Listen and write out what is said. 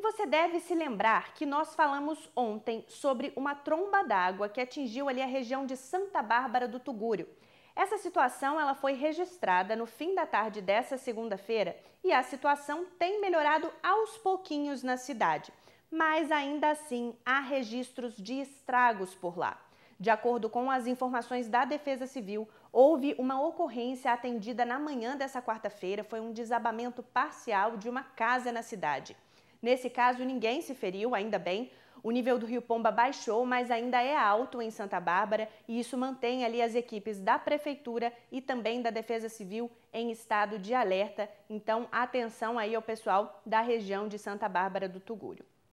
E você deve se lembrar que nós falamos ontem sobre uma tromba d'água que atingiu ali a região de Santa Bárbara do Tugúrio. Essa situação ela foi registrada no fim da tarde dessa segunda-feira e a situação tem melhorado aos pouquinhos na cidade, mas ainda assim há registros de estragos por lá. De acordo com as informações da Defesa Civil, houve uma ocorrência atendida na manhã dessa quarta-feira, foi um desabamento parcial de uma casa na cidade. Nesse caso, ninguém se feriu, ainda bem. O nível do Rio Pomba baixou, mas ainda é alto em Santa Bárbara e isso mantém ali as equipes da Prefeitura e também da Defesa Civil em estado de alerta. Então, atenção aí ao pessoal da região de Santa Bárbara do Tugúrio.